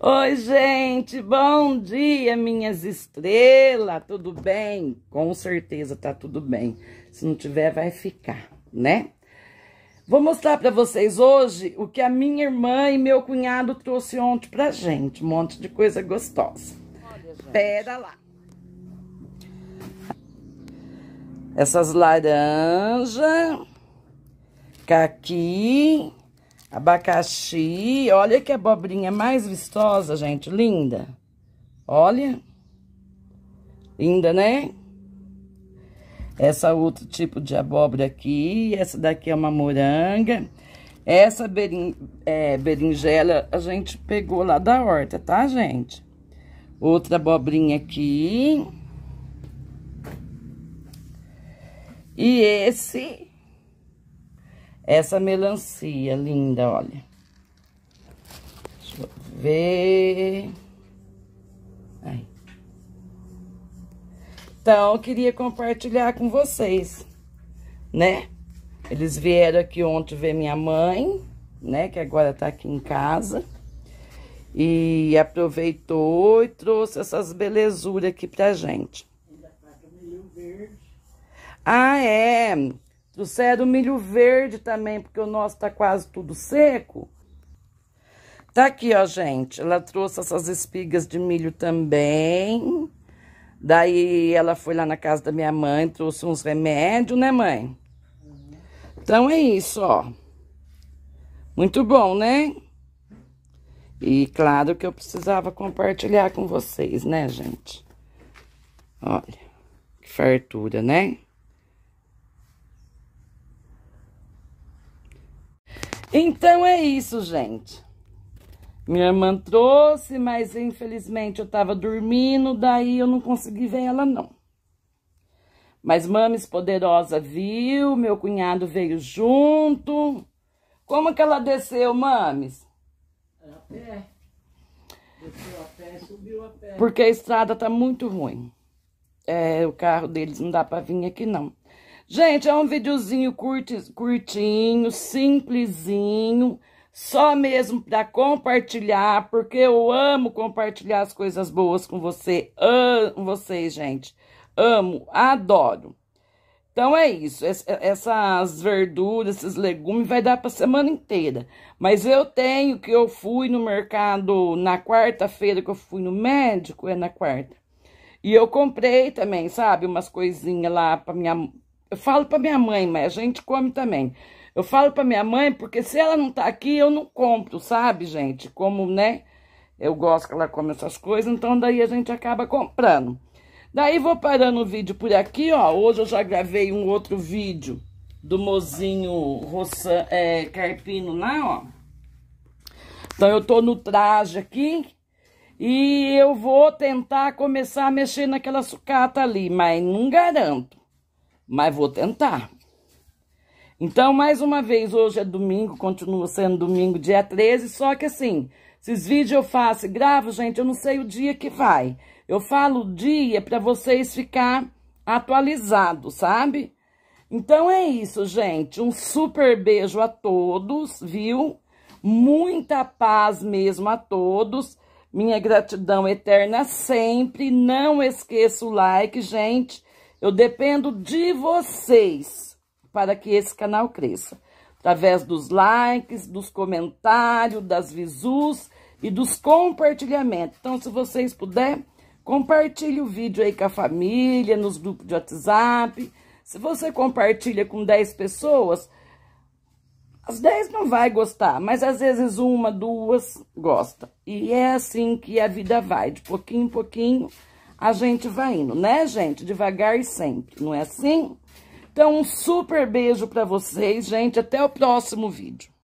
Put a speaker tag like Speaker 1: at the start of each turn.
Speaker 1: Oi, gente, bom dia, minhas estrelas, tudo bem? Com certeza tá tudo bem, se não tiver vai ficar, né? Vou mostrar para vocês hoje o que a minha irmã e meu cunhado trouxe ontem pra gente, um monte de coisa gostosa. Olha, Pera lá. Essas laranjas, caqui, Abacaxi. Olha que abobrinha mais vistosa, gente. Linda. Olha. Linda, né? Essa outro tipo de abóbora aqui. Essa daqui é uma moranga. Essa berin é, berinjela a gente pegou lá da horta, tá, gente? Outra abobrinha aqui. E esse essa melancia linda, olha. Deixa eu ver. Aí. Então, eu queria compartilhar com vocês, né? Eles vieram aqui ontem ver minha mãe, né? Que agora tá aqui em casa. E aproveitou e trouxe essas belezuras aqui pra gente. Tá ah, é. Trouxeram é milho verde também, porque o nosso tá quase tudo seco. Tá aqui, ó, gente. Ela trouxe essas espigas de milho também. Daí ela foi lá na casa da minha mãe, trouxe uns remédios, né, mãe? Então é isso, ó. Muito bom, né? E claro que eu precisava compartilhar com vocês, né, gente? Olha, que fartura, né? Então é isso, gente. Minha irmã trouxe, mas infelizmente eu tava dormindo, daí eu não consegui ver ela, não. Mas Mames Poderosa viu, meu cunhado veio junto. Como que ela desceu, Mames? A pé. Desceu a pé, subiu a pé. Porque a estrada tá muito ruim. É, o carro deles não dá pra vir aqui, não. Gente, é um videozinho curti, curtinho, simplesinho, só mesmo para compartilhar, porque eu amo compartilhar as coisas boas com você, amo vocês, gente. Amo, adoro. Então é isso, essas verduras, esses legumes vai dar para semana inteira. Mas eu tenho que eu fui no mercado na quarta-feira que eu fui no médico, é na quarta. E eu comprei também, sabe, umas coisinhas lá para minha eu falo para minha mãe, mas a gente come também. Eu falo para minha mãe porque se ela não tá aqui, eu não compro, sabe, gente? Como, né? Eu gosto que ela come essas coisas, então daí a gente acaba comprando. Daí vou parando o vídeo por aqui, ó. Hoje eu já gravei um outro vídeo do mozinho Rossan, é, Carpino lá, ó. Então eu tô no traje aqui e eu vou tentar começar a mexer naquela sucata ali, mas não garanto mas vou tentar. Então, mais uma vez, hoje é domingo, continua sendo domingo, dia 13, só que assim, esses vídeos eu faço e gravo, gente, eu não sei o dia que vai. Eu falo o dia para vocês ficar atualizados, sabe? Então é isso, gente. Um super beijo a todos, viu? Muita paz mesmo a todos. Minha gratidão eterna sempre. Não esqueça o like, gente. Eu dependo de vocês para que esse canal cresça. Através dos likes, dos comentários, das visus e dos compartilhamentos. Então, se vocês puderem, compartilhe o vídeo aí com a família, nos grupos de WhatsApp. Se você compartilha com 10 pessoas, as 10 não vai gostar, mas às vezes uma, duas gosta. E é assim que a vida vai, de pouquinho em pouquinho a gente vai indo, né, gente? Devagar e sempre, não é assim? Então, um super beijo para vocês, gente. Até o próximo vídeo.